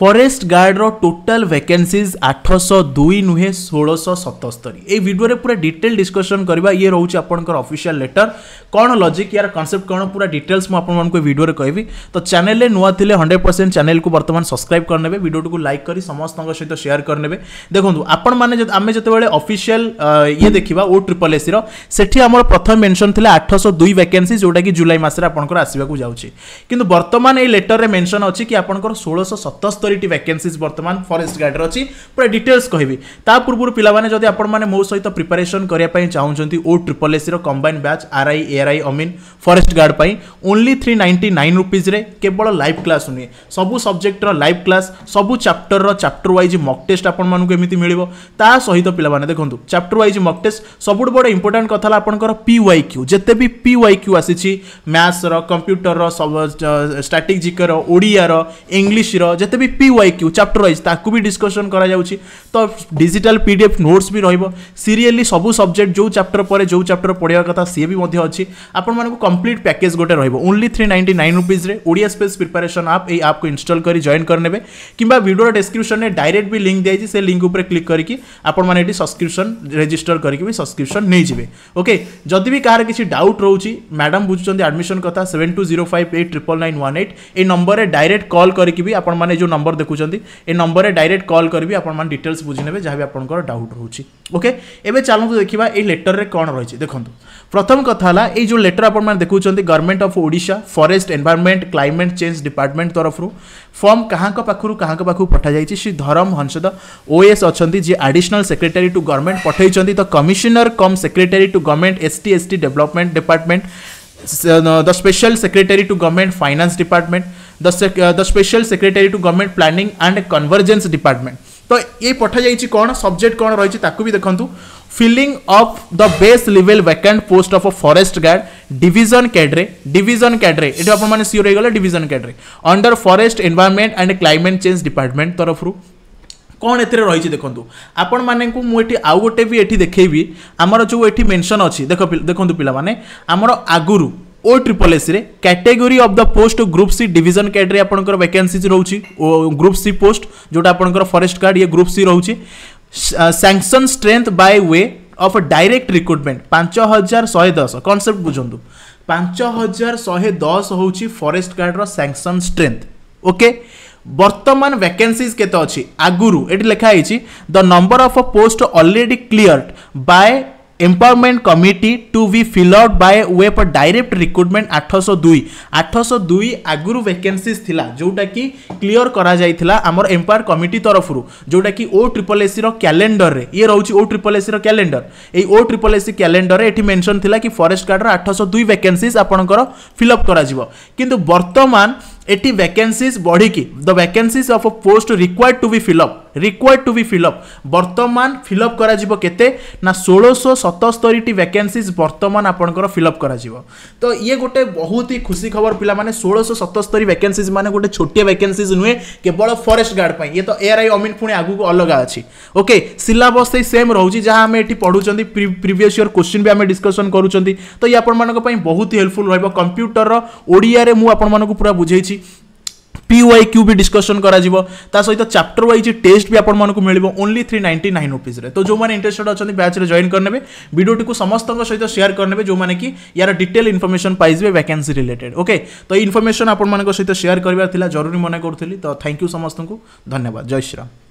forest গার্ডর total vacancies আঠশো দুই নুহে ষোলশহ সতস্তরি এই ভিডিওরে পুরা ডিটেল ডিসকসন করা ইয়ে রয়েছে আপনার অফিসিয়াল লেটর কোণ লজিক ইয়ার কনসেপ্ট কোণ পুরা ডিটেলস মু আপনার ভিডিওরে কবি তো চ্যানেল নূয়া লে হন্ড্রেড পরসেন্ট চ্যানেল কু বর্তমান সবসক্রাইব করে নেবে ভিডিওটি লাইক করে সমস্ত সহিত সেয়ার করে নেবে দেখুন আপন মানে আমি যেতবে অফিসিয়াল ইয়ে দেখা ও ট্রিপল এসি সেটি আমার প্রথম মেনশন লা আঠশো দুই ভ্যাকেন্সি যেটা কি জুলাই মাসে আপনার আসবাক যাচ্ছে কিন্তু বর্তমান এই লেটরের মেনশন অনেক আপনার ষোলশহ সতস্তরি সিকুরিটি ভ্যাকেন্সিজ বর্তমান ফরেস্ট গার্ডের অছি পুরা ডিটেলস কহিবি তা পূর্বর পিলামানে যদি আপনার মো সহিত প্রিপারেসন করা চাহুন O triple S C combine batch RI ARI অমিন ফরেস্ট গার্ড পাই ওনলি থ্রি নাইন্টি নাইন রুপিজে কেবল লাইভ ক্লাস নুহে সবু সবজেক্টর লাইভ ক্লাস সবু chapter chapter wise mock test আপনার এমনি মিলব তা সহিত পিলামানে দেখুন চ্যাপ্টর ওয়াইজ মক টেস্ট ସବୁଠୁ ବଡ଼ ଇମ୍ପୋର୍ଟାଣ୍ଟ କଥା ହେଲା ଆପଣଙ୍କର ପି ୱାଇ କ୍ୟୁ ଯେତେ ବି ପି ୱାଇ କ୍ୟୁ ଆସିଛି ମ୍ୟାଥ୍ସର କମ୍ପ୍ୟୁଟରର ଷ୍ଟ୍ରାଟେଜିକର ଓଡ଼ିଆର ଇଂଲିଶର ଯେତେ ବି ପିୱାଇକ୍ୟୁ ଚାପ୍ଟର ୱାଇଜ୍ ତାକୁ ବି ଡିସ୍କସନ୍ କରାଯାଉଛି ତ digital P D F notes ବି सब्जेक्ट जो चैप्टर पर जो चैप्टर पढ़ा कथा सी भी अच्छी ସିଏ कम्प्लीट पैकेज गोटे ଆପଣମାନଙ୍କୁ complete three ninety nine rupees Odia space preparation आप ये आप को इंस्टॉल कर जॉइन करने किंवा भिडियो डेस्क्रिप्शन में डायरेक्ट भी लिंक दी से लिंक उपर क्लिक करके आपण मैंने रेजिटर सब्सक्रिप्शन रेजिस्टर करके भी सब्सक्रिप्शन नहीं जी ओके जदि भी कहार किसी डाउट रोचे मैडम बुझुच्च आडमिशन कथा seven two zero five eight triple nine one eight ये नंबर में डायरेक्ट कल करके भी आप मैंने नंबर নম্বর দেখুছেন এই নম্বরে ডাইরেক্ট কল করবি আপনার ডিটেলস বুঝিনেবে যা আপনার ডাউট রয়েছে ওকে এবে চালু দেখা এই লেটরের কম রয়েছে দেখুন প্রথম কথা হল এই যে লেটর আপনার দেখুম government of Odisha forest environment climate change department তরফর ফর্ম কাহা পাখু কাহা পাখু পঠাযাই শ্রী ধরম হংসদ ওএস অনেক যে আডিশনাল সেক্রেটারি টু গভর্নমেন্ট পঠাই তো commissioner cum secretary to government ST ST development department the special secretary to government finance department the, uh, the special secretary to government planning and convergence department ତ ଏଇ ପଠାଯାଇଛି କ'ଣ subject କ'ଣ ରହିଛି ତାକୁ ବି ଦେଖନ୍ତୁ filling of the base level vacant post of a forest guard division cadre division cadre ଏଠି ଆପଣମାନେ ସିଓର ହେଇଗଲେ division cadre under forest environment and climate change department ତରଫରୁ କ'ଣ ଏଥିରେ ରହିଛି ଦେଖନ୍ତୁ ଆପଣମାନଙ୍କୁ ମୁଁ ଏଠି ଆଉ ଗୋଟେ ବି ଏଠି ଦେଖେଇବି ଆମର ଯେଉଁ ଏଠି ମେନସନ୍ ଅଛି ଦେଖ ଦେଖନ୍ତୁ ପିଲାମାନେ ଆମର ଆଗରୁ ଓ ଟ୍ରିପଲ୍ ଏସ୍ରେ category of the post group C division cadre ଆପଣଙ୍କର ଭ୍ୟାକେନ୍ସିଜ୍ ରହୁଛି ଓ ଗ୍ରୁପ୍ ସି ପୋଷ୍ଟ ଯେଉଁଟା ଆପଣଙ୍କର ଫରେଷ୍ଟ ଗାର୍ଡ଼ ଇଏ ଗ୍ରୁପ୍ ସି ରହୁଛି sanction strength by way of direct recruitment ପାଞ୍ଚ ହଜାର ଶହେ ଦଶ କନସେପ୍ଟ ବୁଝନ୍ତୁ ପାଞ୍ଚ ହଜାର ଶହେ ଦଶ ହେଉଛି ଫରେଷ୍ଟ ଗାର୍ଡ଼ର ସ୍ୟାଙ୍କସନ୍ ଷ୍ଟ୍ରେନ୍ଥ ଓକେ ବର୍ତ୍ତମାନ ଭ୍ୟାକେନ୍ସିଜ୍ କେତେ ଅଛି ଆଗରୁ ଏଠି ଲେଖା ହେଇଛି the number of post already cleared by empowerment committee to be fill out by way for direct recruitment आठशह दुई ଆଠଶହ ଦୁଇ ଆଗରୁ ଭେକେନ୍ସିଜ୍ ଥିଲା ଯେଉଁଟାକି କ୍ଲିଅର କରାଯାଇଥିଲା ଆମର ଏମ୍ପାୟାର କମିଟି ତରଫରୁ ଯେଉଁଟାକି ଓ ଟ୍ରିପଲ୍ ଏସିର କ୍ୟାଲେଣ୍ଡରରେ ଇଏ ରହୁଛି ଓ ଟ୍ରିପଲ୍ ଏସିର କ୍ୟାଲେଣ୍ଡର ଏଇ ଓ ଟ୍ରିପଲ୍ ଏସି କ୍ୟାଲେଣ୍ଡରରେ ଏଠି ମେନ୍ସନ୍ ଥିଲା କି ଫରେଷ୍ଟ ଗାର୍ଡ଼ର ଆଠଶହ ଦୁଇ ଭେକେନ୍ସିଜ୍ ଆପଣଙ୍କର ଫିଲ୍ଅପ୍ କରାଯିବ କିନ୍ତୁ ବର୍ତ୍ତମାନ एटी वैकेंसीज बढ़ी the vacancies of a post required to be fill up required to be fill up बर्तमान फिलअप କରାଯିବ କେତେ ନା ଷୋଳଶହ ସତସ୍ତରୀଟି ଭ୍ୟାକେନ୍ସିଜ୍ ବର୍ତ୍ତମାନ ଆପଣଙ୍କର ଫିଲଅପ୍ କରାଯିବ ତ ଇଏ ଗୋଟେ ବହୁତ ହି ଖୁସି ଖବର ପିଲାମାନେ ଷୋଳଶହ ସତସ୍ତରୀ ଭ୍ୟାକେନ୍ସିଜ୍ ମାନେ ଗୋଟେ ଛୋଟିଆ ଭ୍ୟାକେନ୍ସିଜ୍ ନୁହେଁ କେବଳ ଫରେଷ୍ଟ ଗାର୍ଡ଼ ପାଇଁ ଇଏ ତ ଏଆର୍ ଆଇ ଅମିନ ପୁଣି ଆଗକୁ ଅଲଗା ଅଛି ଓକେ ସିଲାବସ୍ ସେଇ ସେମ୍ ରହୁଛି ଯାହା ଆମେ ଏଠି ପଢ଼ୁଛନ୍ତି ପ୍ରିଭିୟସ୍ ଇୟର୍ କୋଶ୍ଚିନ୍ ବି ଆମେ ଡିସ୍କସନ୍ କରୁଛନ୍ତି ତ ଇଏ ଆପଣମାନଙ୍କ ପାଇଁ ବହୁତ ହେଲ୍ପଫୁଲ୍ ରହିବ କମ୍ପ୍ୟୁଟରର ଓଡ଼ିଆରେ ମୁଁ ଆପଣମାନଙ୍କୁ ପୁରା ବୁଝେଇଛି पी वाई क्यू भी डिस्कसन करा सहित चैप्टर वाइज टेस्ट भी आपको मिल only three ninety nine rupees तो जो मैंने इंटरेस्टेड अच्छा बैच में जॉइन करने भिडियोटी को समस्त सहित सेयार करने जो मैंने कि यार डिटेल इनफर्मेशन पाइबे वैकेंसी रिलेटेड ओके तो ये इनफर्मेशन आप सहित सेयार करार जरूरी मना करूँ तो थैंक यू समस्त को धन्यवाद जय श्री राम